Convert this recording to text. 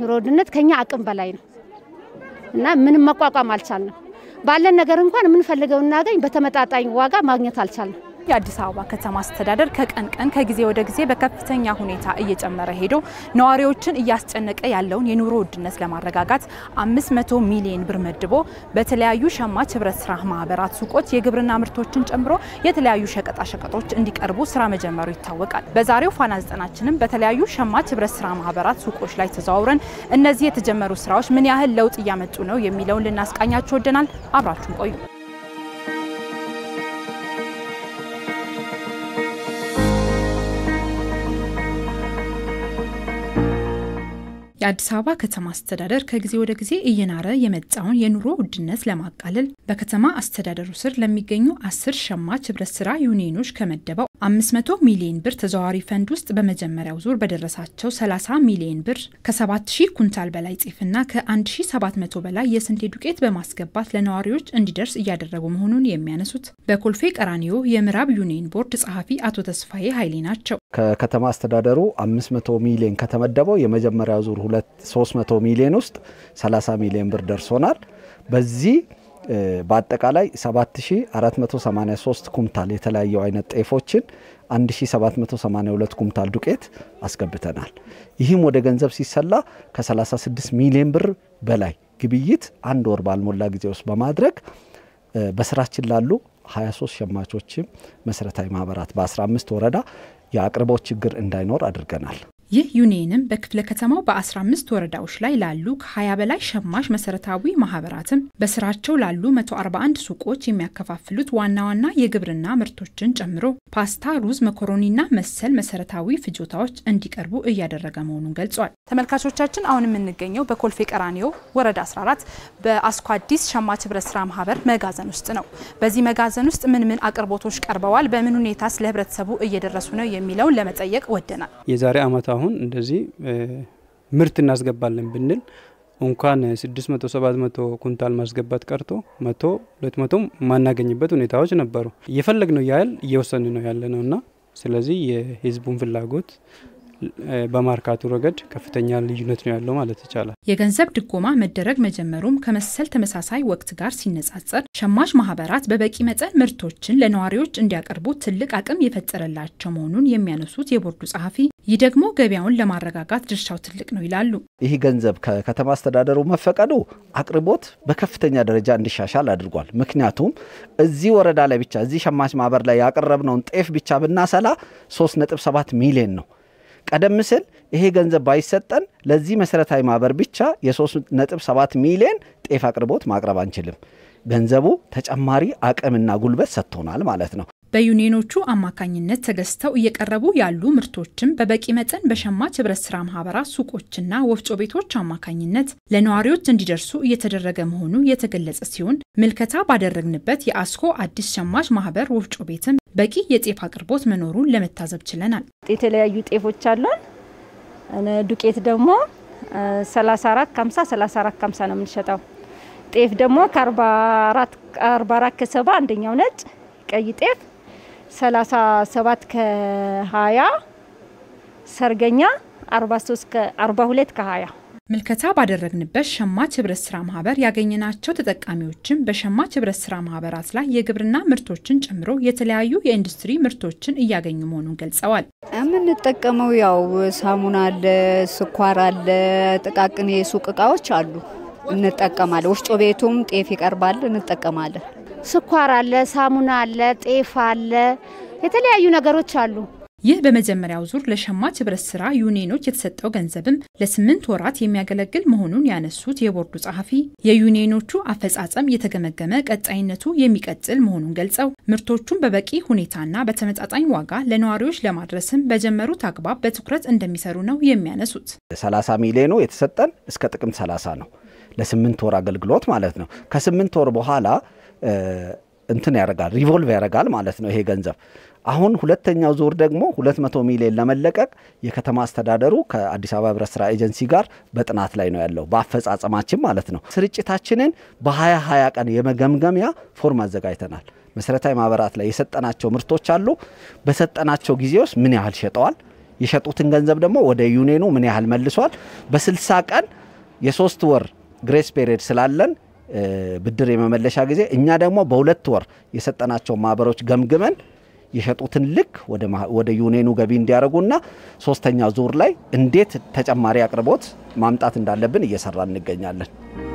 ኑሮ ውድነት ከኛ አቅም በላይ ነው እና ምንም መቋቋም አልቻልንም። ባለን ነገር እንኳን የምንፈልገው እናገኝ በተመጣጣኝ ዋጋ ማግኘት አልቻልንም። የአዲስ አበባ ከተማ አስተዳደር ከቀን ቀን ከጊዜ ወደ ጊዜ በከፍተኛ ሁኔታ እየጨመረ ሄዶ ነዋሪዎችን እያስጨነቀ ያለውን የኑሮ ውድነት ለማረጋጋት 500 ሚሊዮን ብር መድቦ በተለያዩ ሸማች ህብረት ስራ ማህበራት ሱቆች የግብርና ምርቶችን ጨምሮ የተለያዩ ሸቀጣ ሸቀጦች እንዲቀርቡ ስራ መጀመሩ ይታወቃል። በዛሬው ፋና ዘጠናችንም በተለያዩ ሸማች ህብረት ስራ ማህበራት ሱቆች ላይ ተዘዋውረን እነዚህ የተጀመሩ ስራዎች ምን ያህል ለውጥ እያመጡ ነው የሚለውን ልናስቃኛቸው ወደናል። አብራችሁን ቆዩ። የአዲስ አበባ ከተማ አስተዳደር ከጊዜ ወደ ጊዜ እየናረ የመጣውን የኑሮ ውድነት ለማቃለል በከተማ አስተዳደሩ ስር ለሚገኙ አስር ሸማች ህብረት ስራ ዩኒየኖች ከመደበው 500 ሚሊዮን ብር ተዘዋዋሪ ፈንድ ውስጥ በመጀመሪያው ዙር በደረሳቸው 30 ሚሊዮን ብር ከ7000 ኩንታል በላይ ጤፍና ከ1700 በላይ የስንዴ ዱቄት በማስገባት ለነዋሪዎች እንዲደርስ እያደረጉ መሆኑን የሚያነሱት በኮልፌ ቀራኒዮ የምዕራብ ዩኒየን ቦርድ ጸሐፊ አቶ ተስፋዬ ኃይሌ ናቸው። ከከተማ አስተዳደሩ 500 ሚሊዮን ከተመደበው የመጀመሪያ ዙር 300 ሚሊዮን ውስጥ 30 ሚሊዮን ብር ደርሶናል። በዚህ በአጠቃላይ 7483 ኩምታል የተለያዩ አይነት ጤፎችን 1782 ኩምታል ዱቄት አስገብተናል። ይህም ወደ ገንዘብ ሲሰላ ከ36 ሚሊዮን ብር በላይ ግብይት አንድ ወር ባልሞላ ጊዜ ውስጥ በማድረግ በስራችን ላሉ 23 ሸማቾችም መሰረታዊ ማህበራት በ15 ወረዳ የአቅርቦት ችግር እንዳይኖር አድርገናል። ይህ ዩኒየንም በክፍለ ከተማው በ15 ወረዳዎች ላይ ላሉ ከ20 በላይ ሸማች መሰረታዊ ማህበራትም በስራቸው ላሉ 141 ሱቆች የሚያከፋፍሉት ዋና ዋና የግብርና ምርቶችን ጨምሮ ፓስታ፣ ሩዝ፣ መኮሮኒና መሰል መሰረታዊ ፍጆታዎች እንዲቀርቡ እያደረገ መሆኑን ገልጿል። ተመልካቾቻችን አሁን የምንገኘው በኮልፌ ቀራኒዮ ወረዳ 14 በአስኮ አዲስ ሸማች ህብረት ስራ ማህበር መጋዘን ውስጥ ነው። በዚህ መጋዘን ውስጥ ምን ምን አቅርቦቶች ቀርበዋል፣ በምን ሁኔታስ ለህብረተሰቡ እየደረሱ ነው የሚለውን ለመጠየቅ ወደናል። የዛሬ ዓመት አሁን እንደዚህ ምርት እናስገባለን ብንል እንኳን ስድስት መቶ ሰባት መቶ ኩንታል ማስገባት ቀርቶ መቶ ሁለት መቶ ማናገኝበት ሁኔታዎች ነበሩ። እየፈለግ ነው ያህል እየወሰን ነው ያለ ነው እና ስለዚህ የህዝቡን ፍላጎት በማርካቱ ረገድ ከፍተኛ ልዩነት ነው ያለው ማለት ይቻላል። የገንዘብ ድጎማ መደረግ መጀመሩም ከመሰል ተመሳሳይ ወቅት ጋር ሲነጻጸር ሸማች ማህበራት በበቂ መጠን ምርቶችን ለነዋሪዎች እንዲያቀርቡ ትልቅ አቅም የፈጠረላቸው መሆኑን የሚያነሱት የቦርዱ ጸሐፊ፣ ይህ ደግሞ ገበያውን ለማረጋጋት ድርሻው ትልቅ ነው ይላሉ። ይህ ገንዘብ ከከተማ አስተዳደሩ መፈቀዱ አቅርቦት በከፍተኛ ደረጃ እንዲሻሻል አድርጓል። ምክንያቱም እዚህ ወረዳ ላይ ብቻ እዚህ ሸማች ማህበር ላይ ያቀረብነውን ጤፍ ብቻ ብናሰላ 3.7 ሚሊዮን ነው። ቀደም ሲል ይሄ ገንዘብ ባይሰጠን ለዚህ መሰረታዊ ማህበር ብቻ የ3.7 ሚሊዮን ጤፍ አቅርቦት ማቅረብ አንችልም። ገንዘቡ ተጨማሪ አቅምና ጉልበት ሰጥቶናል ማለት ነው። በዩኒዮኖቹ አማካኝነት ተገዝተው እየቀረቡ ያሉ ምርቶችም በበቂ መጠን በሸማች ህብረት ስራ ማህበራት ሱቆችና ወፍጮ ቤቶች አማካኝነት ለነዋሪዎች እንዲደርሱ እየተደረገ መሆኑ የተገለጸ ሲሆን ምልከታ ባደረግንበት የአስኮ አዲስ ሸማች ማህበር ወፍጮ ቤትም በቂ የጤፍ አቅርቦት መኖሩን ለመታዘብ ችለናል። የተለያዩ ጤፎች አሉን። ዱቄት ደግሞ 34 50 34 50 ነው የምንሸጠው። ጤፍ ደግሞ ከ44 ከሰባ አንደኛው ነጭ ቀይ ጤፍ 37 ከ20 ሰርገኛ 43 ከ42 ከ20 ምልከታ ባደረግንበት ሸማች ህብረት ስራ ማህበር ያገኘናቸው ተጠቃሚዎችም በሸማች ህብረት ስራ ማህበራት ላይ የግብርና ምርቶችን ጨምሮ የተለያዩ የኢንዱስትሪ ምርቶችን እያገኙ መሆኑን ገልጸዋል። የምንጠቀመው ያው ሳሙና አለ፣ ስኳር አለ፣ ጥቃቅን የሱቅ እቃዎች አሉ እንጠቀማለን። ወፍጮ ቤቱም ጤፍ ይቀርባል እንጠቀማለን። ስኳር አለ፣ ሳሙና አለ፣ ጤፍ አለ፣ የተለያዩ ነገሮች አሉ። ይህ በመጀመሪያው ዙር ለሸማች ህብረት ስራ ዩኒየኖች የተሰጠው ገንዘብም ለስምንት ወራት የሚያገለግል መሆኑን ያነሱት የቦርዱ ጸሐፊ የዩኒየኖቹ አፈጻጸም የተገመገመ ቀጣይነቱ የሚቀጥል መሆኑን ገልጸው ምርቶቹን በበቂ ሁኔታና በተመጣጣኝ ዋጋ ለነዋሪዎች ለማድረስም በጀመሩት አግባብ በትኩረት እንደሚሰሩ ነው የሚያነሱት። 30 ሚሊዮኑ የተሰጠን እስከ ጥቅምት 30 ነው። ለስምንት ወር አገልግሎት ማለት ነው። ከስምንት ወር በኋላ እንትን ያደርጋል ሪቮልቭ ያደርጋል ማለት ነው ይሄ ገንዘብ። አሁን ሁለተኛው ዙር ደግሞ 200 ሚሊዮን ለመለቀቅ የከተማ አስተዳደሩ ከአዲስ አበባ ህብረት ስራ ኤጀንሲ ጋር በጥናት ላይ ነው ያለው፣ በአፈጻጸማችን ማለት ነው። ስርጭታችንን በ2020 ቀን የመገምገሚያ ፎርም አዘጋጅተናል። መሰረታዊ ማህበራት ላይ የሰጠናቸው ምርቶች አሉ። በሰጠናቸው ጊዜ ውስጥ ምን ያህል ሸጠዋል፣ የሸጡትን ገንዘብ ደግሞ ወደ ዩኔኑ ምን ያህል መልሷል፣ በ60 ቀን የሶስት ወር ግሬስ ፔሪድ ስላለን ብድር የመመለሻ ጊዜ እኛ ደግሞ በሁለት ወር የሰጠናቸው ማህበሮች ገምግመን የሸጡትን ልክ ወደ ዩኔኑ ገቢ እንዲያደርጉና ሶስተኛ ዙር ላይ እንዴት ተጨማሪ አቅርቦት ማምጣት እንዳለብን እየሰራ እንገኛለን።